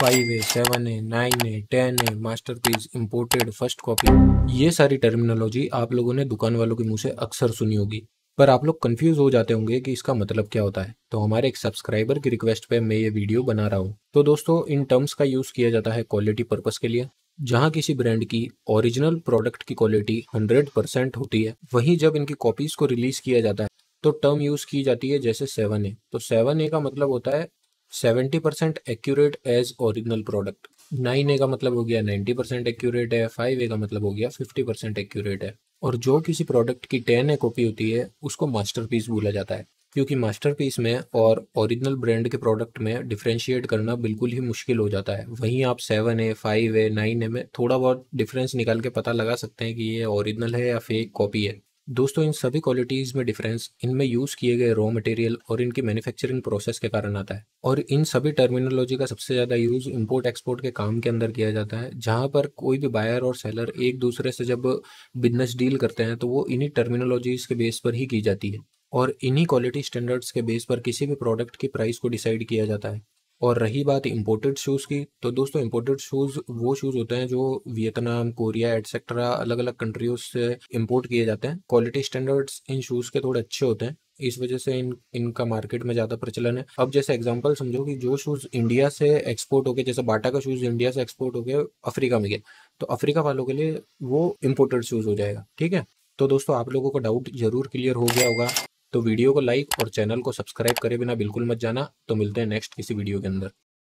five है seven है nine है टेन है masterpiece imported first copy ये सारी टर्मिनोलॉजी आप लोगों ने दुकान वालों के मुंह से अक्सर सुनी होगी पर आप लोग कंफ्यूज हो जाते होंगे कि इसका मतलब क्या होता है तो हमारे एक सब्सक्राइबर की रिक्वेस्ट पे मैं ये वीडियो बना रहा हूँ तो दोस्तों इन टर्म्स का यूज़ किया जाता है क्वालिटी पर्पज के लिए जहाँ किसी ब्रांड की ओरिजिनल प्रोडक्ट की क्वालिटी 100% होती है वहीं जब इनकी कॉपीज को रिलीज किया जाता है तो टर्म यूज की जाती है जैसे सेवन ए तो सेवन ए का मतलब होता है seventy percent accurate as original product nine A का मतलब हो गया नाइन्टी परसेंट एक्यूरेट है फाइव ए का मतलब हो गया फिफ्टी परसेंट एक्यूरेट है और जो किसी प्रोडक्ट की टेन ए कॉपी होती है उसको मास्टरपीस बोला जाता है क्योंकि मास्टरपीस में और ओरिजिनल ब्रांड के प्रोडक्ट में डिफ्रेंशिएट करना बिल्कुल ही मुश्किल हो जाता है वहीं आप seven A five A nine A में थोड़ा बहुत डिफरेंस निकाल के पता लगा सकते हैं कि ये ओरिजिनल है या फेक कॉपी है दोस्तों इन सभी क्वालिटीज़ में डिफरेंस इनमें यूज़ किए गए रॉ मटेरियल और इनकी मैन्युफैक्चरिंग प्रोसेस के कारण आता है और इन सभी टर्मिनोलॉजी का सबसे ज़्यादा यूज़ इंपोर्ट एक्सपोर्ट के काम के अंदर किया जाता है जहाँ पर कोई भी बायर और सेलर एक दूसरे से जब बिजनेस डील करते हैं तो वो इन्हीं टर्मिनोलॉजीज़ के बेस पर ही की जाती है और इन्हीं क्वालिटी स्टैंडर्ड्स के बेस पर किसी भी प्रोडक्ट की प्राइस को डिसाइड किया जाता है और रही बात इम्पोर्टेड शूज़ की तो दोस्तों इम्पोर्टेड शूज़ वो शूज़ होते हैं जो वियतनाम कोरिया एटसेट्रा अलग अलग कंट्रीज़ से इम्पोर्ट किए जाते हैं क्वालिटी स्टैंडर्ड्स इन शूज़ के थोड़े अच्छे होते हैं इस वजह से इन इनका मार्केट में ज़्यादा प्रचलन है अब जैसे एग्जांपल समझो कि जो शूज़ इंडिया से एक्सपोर्ट हो गए जैसे बाटा का शूज़ इंडिया से एक्सपोर्ट हो गया अफ्रीका में गया तो अफ्रीका वालों के लिए वो इम्पोर्टेड शूज़ हो जाएगा ठीक है तो दोस्तों आप लोगों का डाउट जरूर क्लियर हो गया होगा तो वीडियो को लाइक और चैनल को सब्सक्राइब करे बिना बिल्कुल मत जाना तो मिलते हैं नेक्स्ट किसी वीडियो के अंदर